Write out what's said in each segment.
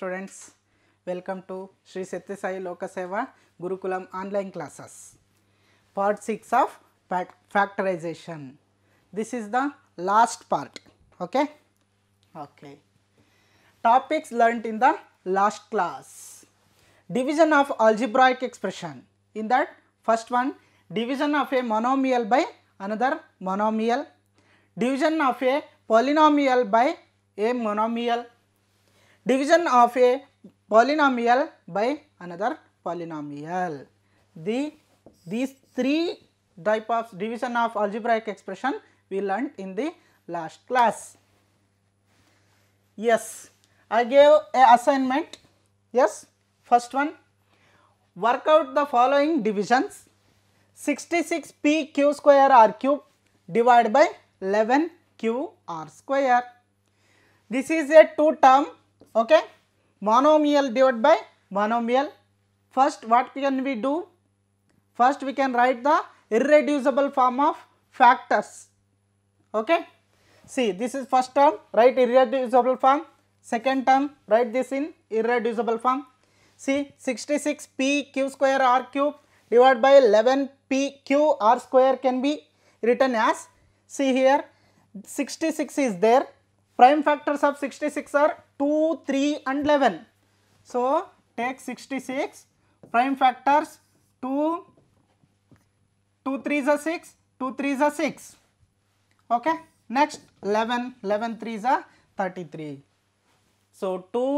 students, welcome to Sri Sai Lokaseva Gurukulam online classes. Part 6 of factorization. This is the last part. Okay. Okay. Topics learnt in the last class. Division of algebraic expression. In that first one division of a monomial by another monomial. Division of a polynomial by a monomial division of a polynomial by another polynomial. The, these three type of division of algebraic expression we learnt in the last class. Yes, I gave a assignment. Yes, first one work out the following divisions 66 p q square r cube divided by 11 q r square. This is a two term okay monomial divided by monomial first what can we do first we can write the irreducible form of factors okay see this is first term write irreducible form second term write this in irreducible form see 66 p q square r cube divided by 11 p q r square can be written as see here 66 is there prime factors of 66 are 2, 3 and 11. So, take 66 prime factors 2, 2 is are 6, 2 is are 6. Okay. Next 11, 11 is are 33. So, 2,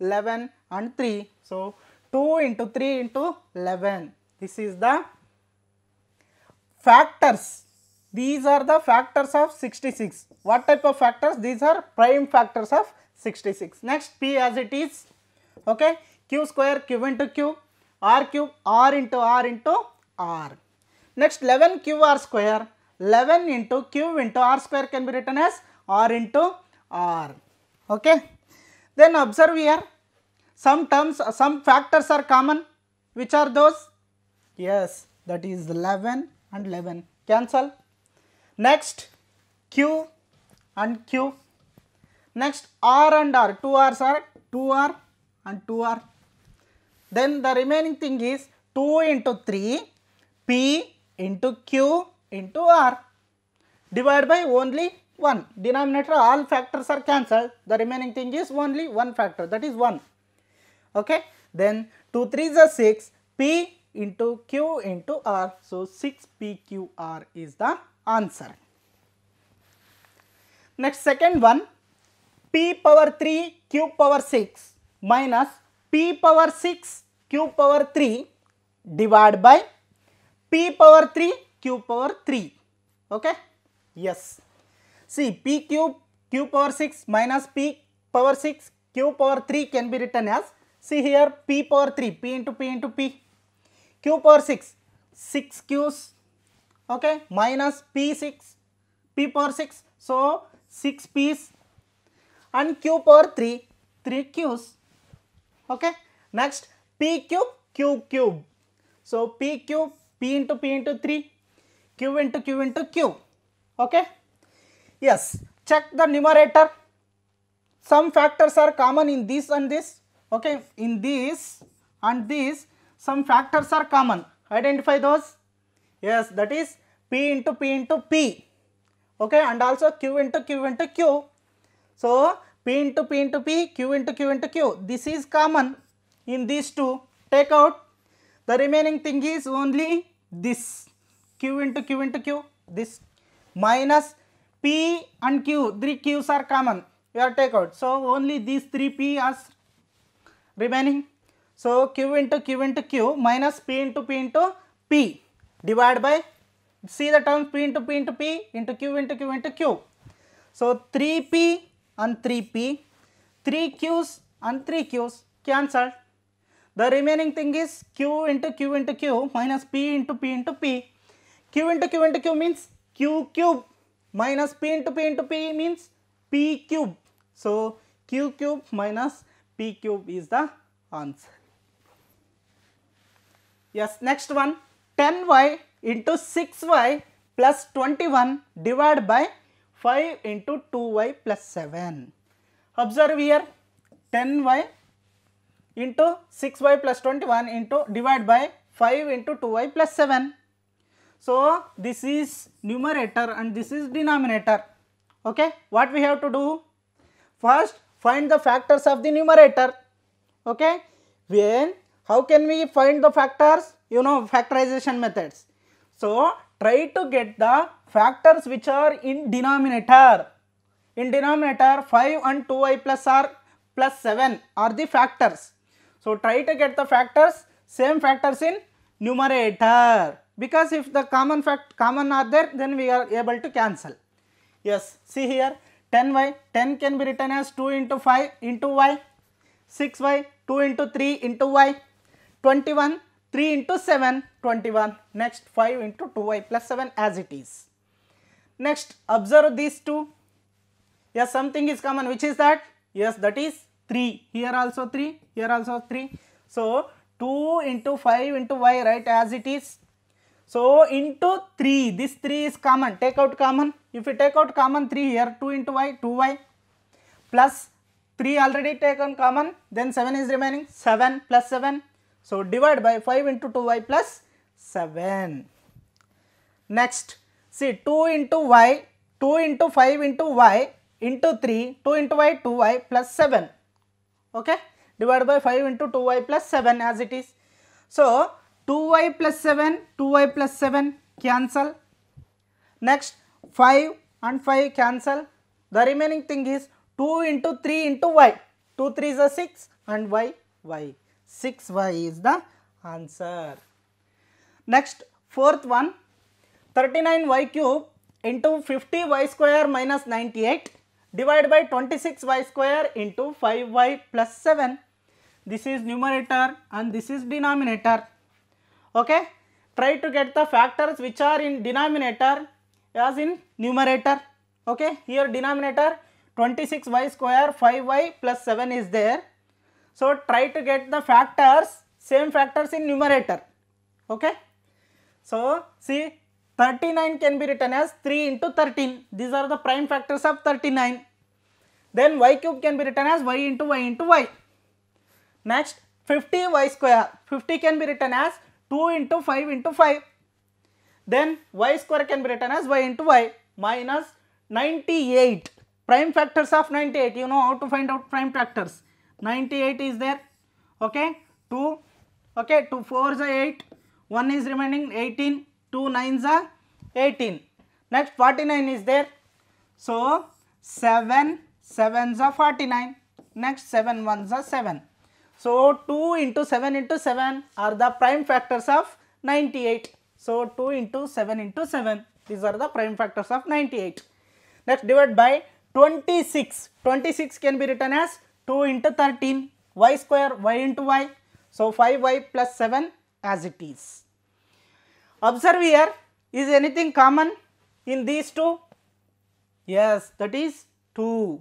11 and 3. So, 2 into 3 into 11. This is the factors. These are the factors of 66. What type of factors? These are prime factors of 66. Next P as it is okay q square q into q r cube r into r into r. Next 11 q r square 11 into q into r square can be written as r into r okay. Then observe here some terms some factors are common which are those yes that is 11 and 11 cancel. Next q and q Next R and R, 2 R's are 2 R and 2 R. Then the remaining thing is 2 into 3 P into Q into R divided by only 1. Denominator all factors are cancelled. The remaining thing is only one factor that is 1. Okay. Then 2 3 is 6 P into Q into R. So 6PQR is the answer. Next second one p power 3 q power 6 minus p power 6 q power 3 divided by p power 3 q power 3 okay yes see p cube q power 6 minus p power 6 q power 3 can be written as see here p power 3 p into p into p q power 6 6 q's okay minus p6 p power 6 so 6 p's and q power 3, 3 q's. Okay. Next, p cube, q cube. So, p cube, p into p into 3, q into q into q. Okay. Yes, check the numerator. Some factors are common in this and this. Okay, in this and this, some factors are common. Identify those. Yes, that is p into p into p okay and also q into q into q so, P into P into P, Q into Q into Q. This is common in these two. Take out. The remaining thing is only this Q into Q into Q. This minus P and Q. Three Qs are common. You are take out. So, only these three P are remaining. So, Q into Q into Q minus P into P into P divided by see the terms P into P into P into Q into Q into Q. So, 3P and 3p. 3 q's and 3 q's cancelled. The remaining thing is q into q into q minus p into p into p. q into q into q means q cube minus p into p into p means p cube. So, q cube minus p cube is the answer. Yes, next one 10y into 6y plus 21 divided by 5 into 2y plus 7. Observe here 10y into 6y plus 21 into divide by 5 into 2y plus 7. So, this is numerator and this is denominator. Okay. What we have to do? First find the factors of the numerator. Okay. When how can we find the factors? You know factorization methods. So, try to get the factors which are in denominator. In denominator 5 and 2 y plus r plus 7 are the factors. So try to get the factors same factors in numerator because if the common fact common are there then we are able to cancel. Yes see here 10y 10 can be written as 2 into 5 into y 6y 2 into 3 into y 21 3 into 7, 21. Next 5 into 2y plus 7 as it is. Next observe these two. Yes, something is common which is that? Yes, that is 3. Here also 3, here also 3. So, 2 into 5 into y right as it is. So, into 3, this 3 is common, take out common. If you take out common 3 here, 2 into y, 2y plus 3 already taken common, then 7 is remaining, 7 plus 7 so, divide by 5 into 2y plus 7. Next, see 2 into y, 2 into 5 into y into 3, 2 into y 2y plus 7, okay, divide by 5 into 2y plus 7 as it is. So, 2y plus 7, 2y plus 7 cancel. Next, 5 and 5 cancel. The remaining thing is 2 into 3 into y, 2 3 is a 6 and y, y. 6y is the answer. Next fourth one 39y cube into 50y square minus 98 divided by 26y square into 5y plus 7. This is numerator and this is denominator. Okay. Try to get the factors which are in denominator as in numerator. Okay. Here denominator 26y square 5y plus 7 is there. So, try to get the factors, same factors in numerator. Okay. So, see 39 can be written as 3 into 13. These are the prime factors of 39. Then y cube can be written as y into y into y. Next 50 y square. 50 can be written as 2 into 5 into 5. Then y square can be written as y into y minus 98. Prime factors of 98. You know how to find out prime factors. 98 is there okay 2 okay 2 4 is 8 1 is remaining 18 2 9 are 18 next 49 is there so 7 7 are 49 next 7 1 are 7 so 2 into 7 into 7 are the prime factors of 98 so 2 into 7 into 7 these are the prime factors of 98 next divide by 26 26 can be written as 2 into 13 y square y into y. So, 5y plus 7 as it is. Observe here is anything common in these two? Yes that is 2.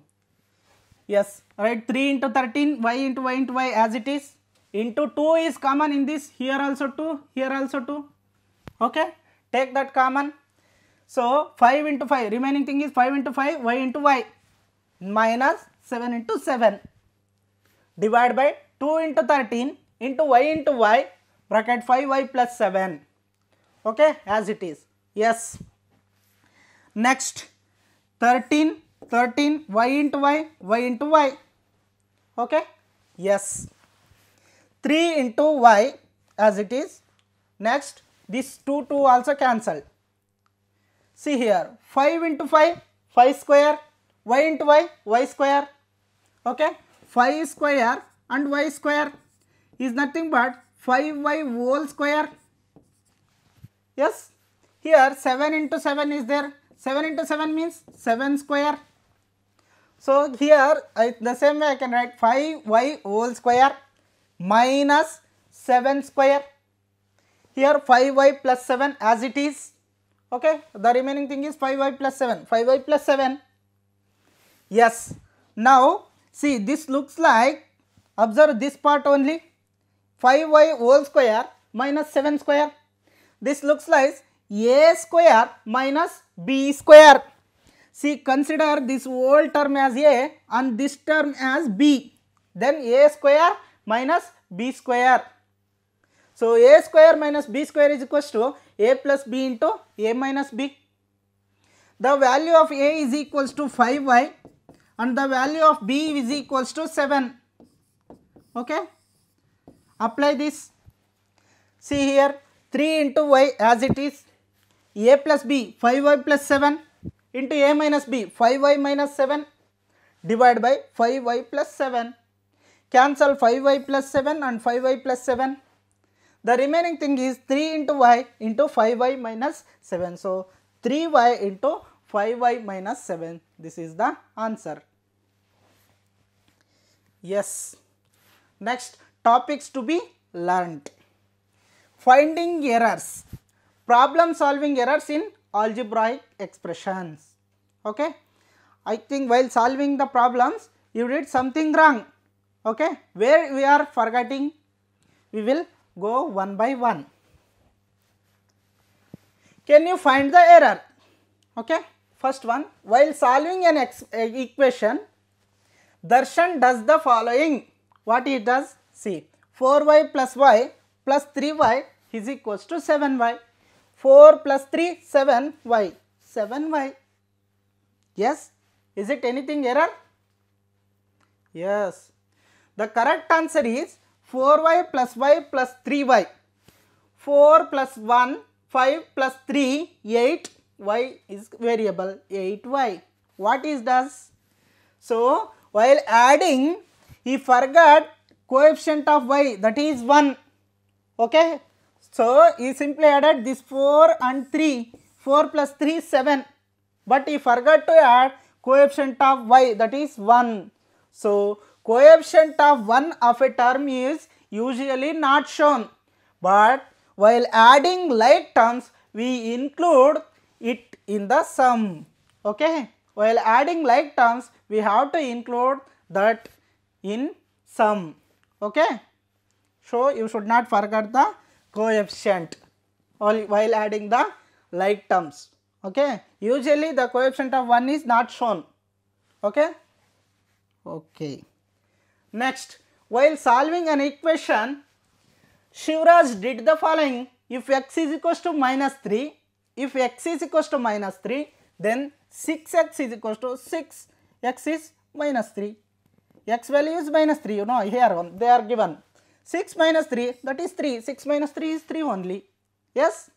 Yes right 3 into 13 y into y into y as it is into 2 is common in this here also 2 here also 2 okay take that common. So, 5 into 5 remaining thing is 5 into 5 y into y minus 7 into 7 divided by 2 into 13 into y into y bracket 5y plus 7 okay as it is yes next 13 13 y into y y into y okay yes 3 into y as it is next this 2 2 also cancel see here 5 into 5 5 square y into y, y square. Okay, phi square and y square is nothing but 5y whole square. Yes, here 7 into 7 is there. 7 into 7 means 7 square. So, here I, the same way I can write 5y whole square minus 7 square. Here 5y plus 7 as it is. Okay, the remaining thing is 5y plus 7. 5y plus 7 Yes. Now, see this looks like, observe this part only, 5y whole square minus 7 square. This looks like a square minus b square. See, consider this whole term as a and this term as b. Then a square minus b square. So, a square minus b square is equals to a plus b into a minus b. The value of a is equals to 5y and the value of B is equals to 7. Okay. Apply this. See here 3 into y as it is a plus b 5y plus 7 into a minus b 5y minus 7 divided by 5y plus 7. Cancel 5y plus 7 and 5y plus 7. The remaining thing is 3 into y into 5y minus 7. So, 3y into 5y minus 7. This is the answer. Yes. Next, topics to be learned: Finding errors. Problem solving errors in algebraic expressions. Okay. I think while solving the problems, you did something wrong. Okay. Where we are forgetting, we will go one by one. Can you find the error? Okay. First one, while solving an equation, Darshan does the following. What he does? See, 4y plus y plus 3y is equals to 7y. 4 plus 3, 7y. 7y. Yes. Is it anything error? Yes. The correct answer is 4y plus y plus 3y. 4 plus 1, 5 plus 3, 8. y is variable 8y. What is does? So, while adding, he forgot coefficient of y that is 1. Okay. So, he simply added this 4 and 3. 4 plus 3 7. But he forgot to add coefficient of y that is 1. So, coefficient of 1 of a term is usually not shown. But while adding like terms, we include it in the sum. Okay. While adding like terms, we have to include that in sum. Okay. So, you should not forget the coefficient while adding the like terms. Okay. Usually the coefficient of 1 is not shown. Okay. Okay. Next, while solving an equation, Shivraj did the following. If x is equals to minus 3, if x is equals to minus 3, then 6x is equal to 6 x is minus 3 x value is minus 3 you know here one they are given 6 minus 3 that is 3 6 minus 3 is 3 only yes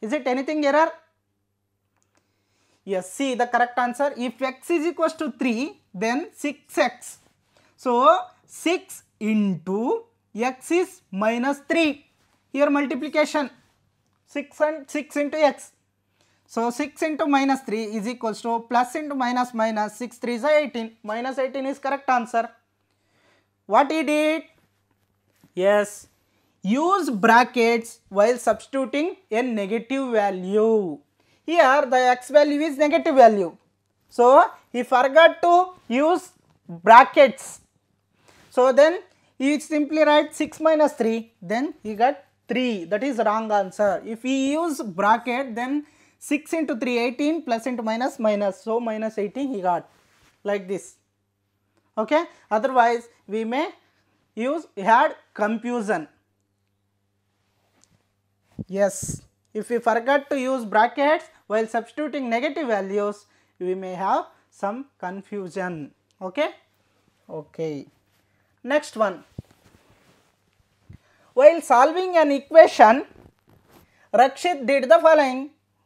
is it anything error yes see the correct answer if x is equal to 3 then 6x so 6 into x is minus 3 here multiplication 6 and 6 into x so 6 into minus 3 is equals to plus into minus minus 6 3 is 18. Minus 18 is correct answer. What he did? Yes. Use brackets while substituting a negative value. Here the x value is negative value. So he forgot to use brackets. So then he simply write 6 minus 3 then he got 3 that is wrong answer. If he use bracket then 6 into 3 18 plus into minus minus so minus 18 he got like this okay otherwise we may use had confusion yes if we forget to use brackets while substituting negative values we may have some confusion okay okay next one while solving an equation rakshit did the following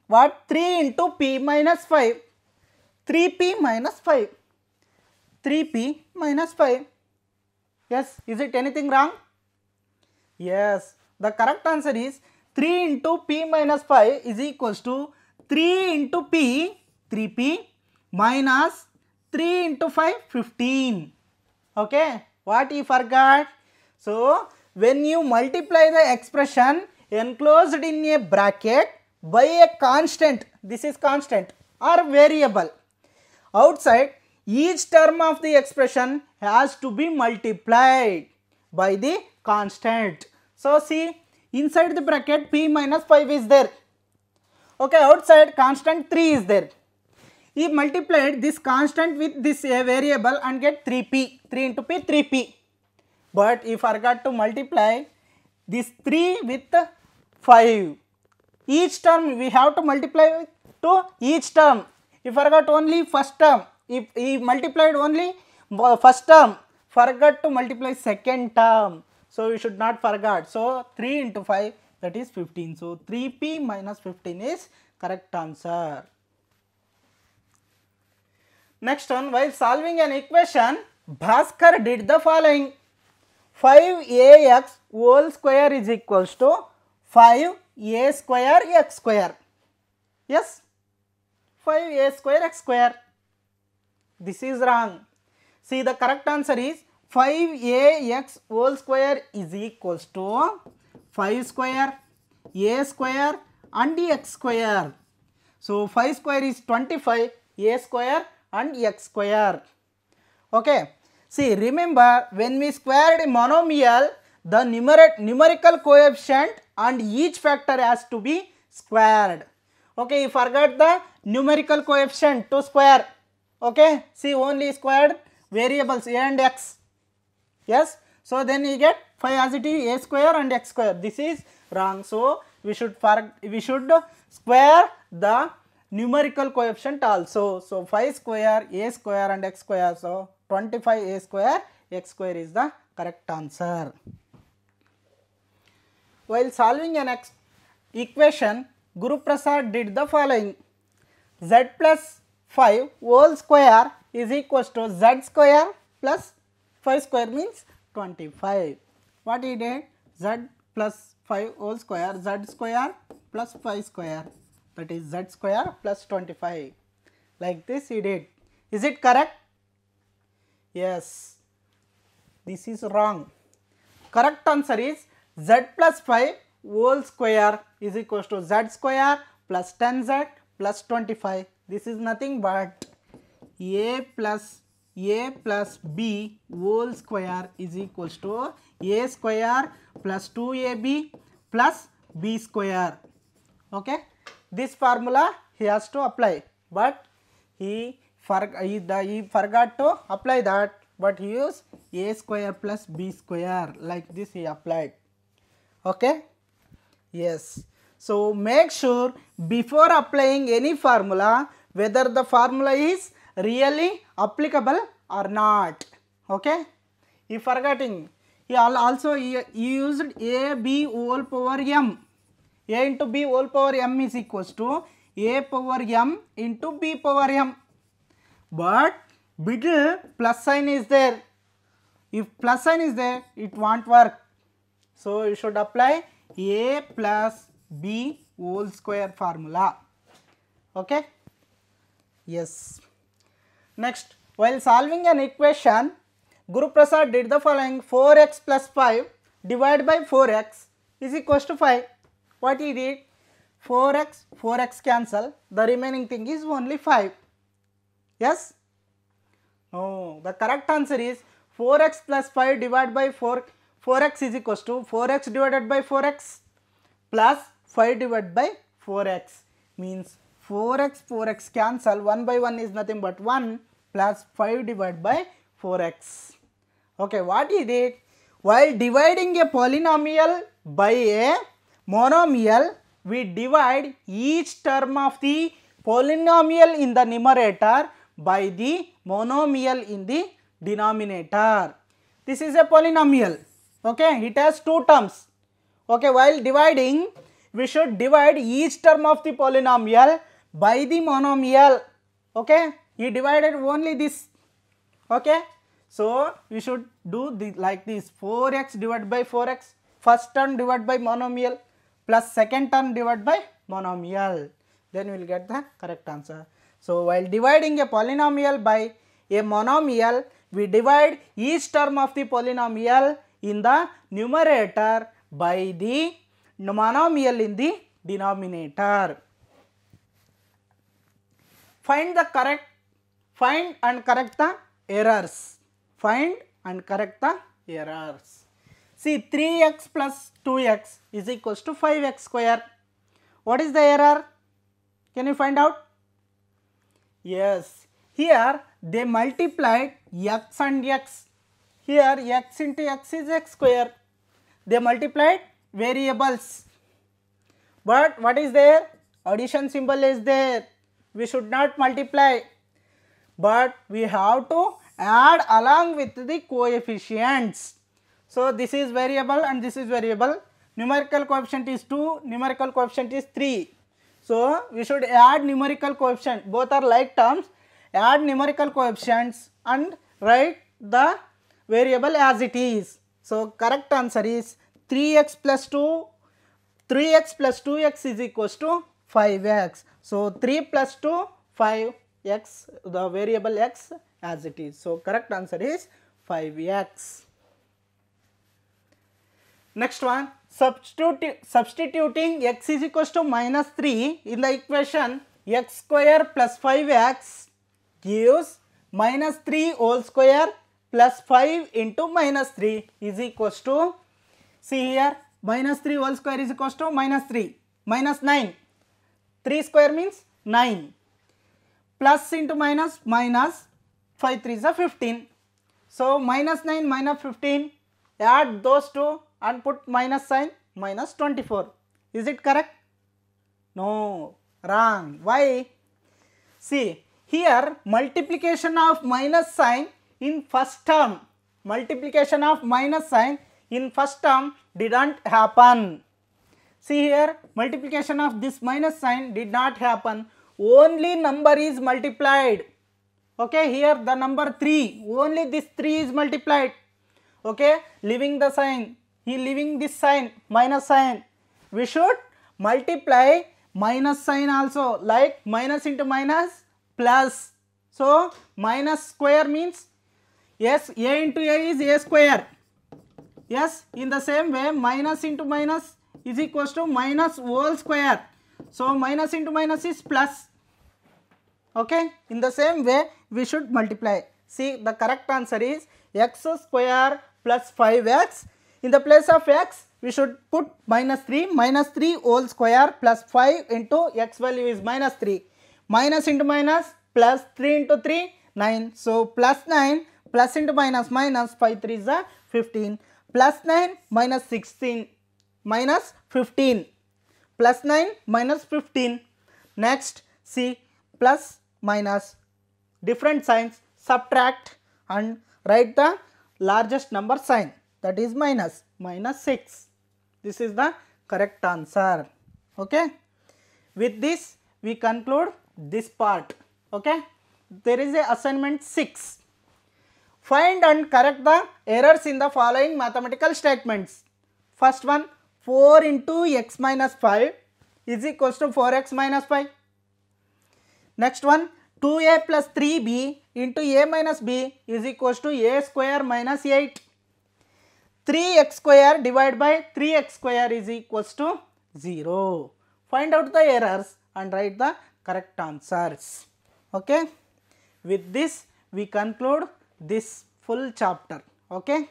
what? 3 into p minus 5. 3p minus 5. 3p minus 5. Yes, is it anything wrong? Yes, the correct answer is 3 into p minus 5 is equals to 3 into p, 3p minus 3 into 5, 15. Okay, what you forgot? So, when you multiply the expression enclosed in a bracket, by a constant, this is constant or variable. Outside, each term of the expression has to be multiplied by the constant. So, see inside the bracket p minus 5 is there. Okay, outside constant 3 is there. He multiplied this constant with this variable and get 3p, 3 into p, 3p. But if I got to multiply this 3 with 5 each term we have to multiply to each term. You forgot only first term. If he multiplied only uh, first term, forgot to multiply second term. So, you should not forget. So, 3 into 5 that is 15. So, 3p minus 15 is correct answer. Next one, while solving an equation, Bhaskar did the following. 5ax whole square is equals to 5 a square x square. Yes, 5a square x square. This is wrong. See the correct answer is 5ax whole square is equals to 5 square, a square and x square. So 5 square is 25, a square and x square. Okay. See remember when we squared monomial the numerical coefficient and each factor has to be squared. Okay, you forget the numerical coefficient to square. Okay, see only squared variables a and x. Yes, so then you get phi as it is a square and x square. This is wrong. So we should for, we should square the numerical coefficient also. So phi square a square and x square. So 25 a square x square is the correct answer. While solving an equation, Guru Prasad did the following. z plus 5 whole square is equal to z square plus 5 square means 25. What he did? z plus 5 whole square, z square plus 5 square that is z square plus 25. Like this he did. Is it correct? Yes. This is wrong. Correct answer is z plus 5 whole square is equals to z square plus 10z plus 25. This is nothing but a plus a plus b whole square is equals to a square plus 2ab plus b square. Okay. This formula he has to apply but he, for, he, the, he forgot to apply that but he used a square plus b square like this he applied okay yes so make sure before applying any formula whether the formula is really applicable or not okay If forgetting he also he used a b whole power m a into b whole power m is equals to a power m into b power m but middle plus sign is there if plus sign is there it won't work so you should apply A plus B whole square formula. Okay. Yes. Next, while solving an equation, Guru Prasad did the following 4x plus 5 divided by 4x is equals to 5. What he did? 4x, 4x cancel, the remaining thing is only 5. Yes? No, the correct answer is 4x plus 5 divided by 4 four x is equal to four x divided by four x plus five divided by four x mean four x four x cancel one by one is nothing but one plus five divided by four x okay what is it well dividing a polynomial by a monomial we divide each term of the polynomial in the numerator by the monomial in the denominator this is A पॉलीनामियल Okay, it has two terms. Okay, while dividing, we should divide each term of the polynomial by the monomial. Okay, he divided only this. Okay, so we should do the, like this 4x divided by 4x, first term divided by monomial plus second term divided by monomial. Then we will get the correct answer. So, while dividing a polynomial by a monomial, we divide each term of the polynomial in the numerator by the monomial in the denominator. Find the correct, find and correct the errors, find and correct the errors. See 3x plus 2x is equals to 5x square. What is the error? Can you find out? Yes, here they multiplied x and x here x into x is x square. They multiplied variables. But what is there? Addition symbol is there. We should not multiply. But we have to add along with the coefficients. So, this is variable and this is variable. Numerical coefficient is 2, numerical coefficient is 3. So, we should add numerical coefficient. Both are like terms. Add numerical coefficients and write the variable as it is. So, correct answer is 3x plus 2, 3x plus 2x is equals to 5x. So, 3 plus 2, 5x, the variable x as it is. So, correct answer is 5x. Next one, substituting, substituting x is equals to minus 3 in the equation x square plus 5x gives minus 3 whole square plus 5 into minus 3 is equals to, see here, minus 3 whole square is equals to minus 3, minus 9. 3 square means 9. Plus into minus, minus 5 3 is a 15. So, minus 9, minus 15, add those two and put minus sign, minus 24. Is it correct? No, wrong. Why? See, here multiplication of minus sign in first term multiplication of minus sign in first term did not happen. See here multiplication of this minus sign did not happen only number is multiplied okay here the number 3 only this 3 is multiplied okay leaving the sign he leaving this sign minus sign we should multiply minus sign also like minus into minus plus so minus square means Yes, A into A is A square. Yes, in the same way minus into minus is equals to minus whole square. So, minus into minus is plus. Okay, in the same way we should multiply. See the correct answer is x square plus 5x. In the place of x we should put minus 3 minus 3 whole square plus 5 into x value is minus 3. Minus into minus plus 3 into 3 9. So, plus 9 plus into minus minus 5 3 is 15 plus 9 minus 16 minus 15 plus 9 minus 15 next see plus minus different signs subtract and write the largest number sign that is minus minus 6 this is the correct answer okay with this we conclude this part okay there is a assignment 6 Find and correct the errors in the following mathematical statements. First one 4 into x minus 5 is equals to 4x minus 5. Next one 2a plus 3b into a minus b is equals to a square minus 8. 3x square divided by 3x square is equals to 0. Find out the errors and write the correct answers. Okay. With this we conclude this full chapter okay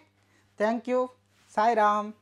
thank you sai ram